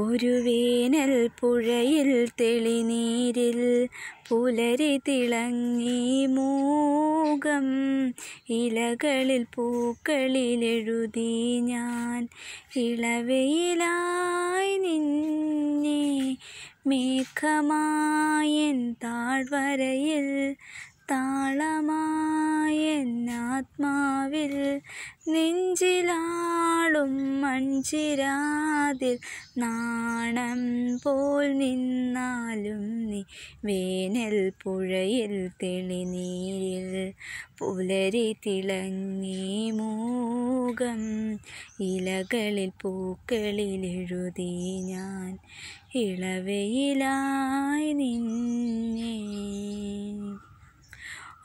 ഒരു വേനൽ പുഴയിൽ തെളിനീരിൽ പുലരി തിളങ്ങി മൂകം ഇലകളിൽ എഴുതി ഞാൻ ഇളവയിലായി നിന്നെ മേഘമായൻ താഴ്വരയിൽ താളമായെന്നാത്മാവിൽ നെഞ്ചിലാളും മഞ്ചിരാതിൽ നാണം പോൽ നിന്നാലും നീ വേനൽ പുഴയിൽ തെളിനീരിൽ പുലരി തിളങ്ങി മൂകം ഇലകളിൽ എഴുതി ഞാൻ ഇളവയിലായി നിന്നേ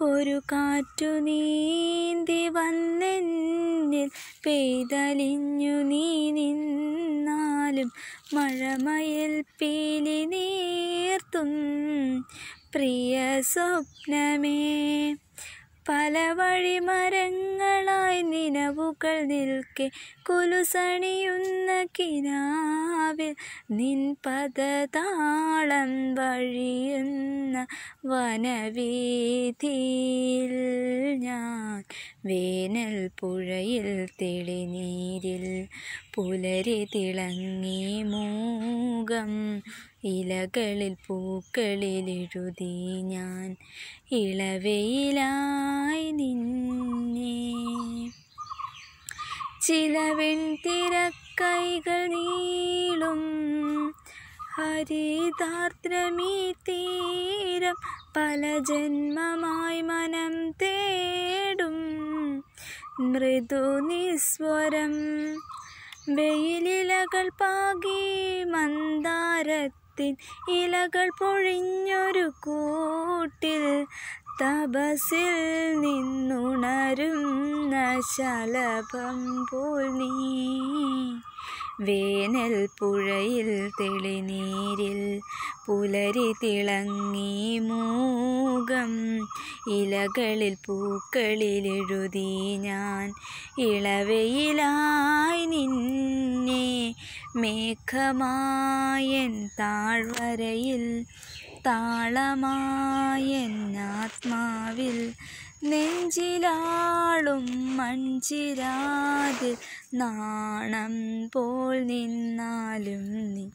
ഒരു കാറ്റു നീന്തി വന്നെന്നിൽ പെയ്തലിഞ്ഞു നീ നിന്നാലും മഴമയിൽ പീലി നീർത്തും പ്രിയ സ്വപ്നമേ പല വഴിമരങ്ങൾ നിലവുകൾ നിൽക്കെ കുലുസണിയുന്ന കിനാവിൽ നിൻ പദതാളം വഴിയുന്ന വനവീതിയിൽ ഞാൻ വേനൽ പുഴയിൽ തെളിനീരിൽ പുലരി തിളങ്ങി മൂകം ഇലകളിൽ പൂക്കളിലെഴുതി ഞാൻ ഇളവയിലായി നിന്ന ചില വെൺതിരക്കൈകൾ നീളും ഹരിതാർദ്രമീ തീരം പല ജന്മമായി മനം തേടും മൃദു നിസ്വരം വെയിലിലകൾ പാകി മന്ദാരത്തിൻ ഇലകൾ പൊഴിഞ്ഞൊരു കൂട്ടിൽ തപസിൽ നിന്നുണരുന്ന ശലഭം പോൽ നീ വേനൽ പുഴയിൽ തെളിനീരിൽ പുലരി തിളങ്ങി മൂകം ഇലകളിൽ പൂക്കളിൽ എഴുതി ഞാൻ ഇളവയിലായി നിന്നെ മേഘമായൻ താഴ്വരയിൽ താളമായെന്നാ നെഞ്ചിലാളും മഞ്ചിരാതിൽ നാണം പോൽ നിന്നാലും നീ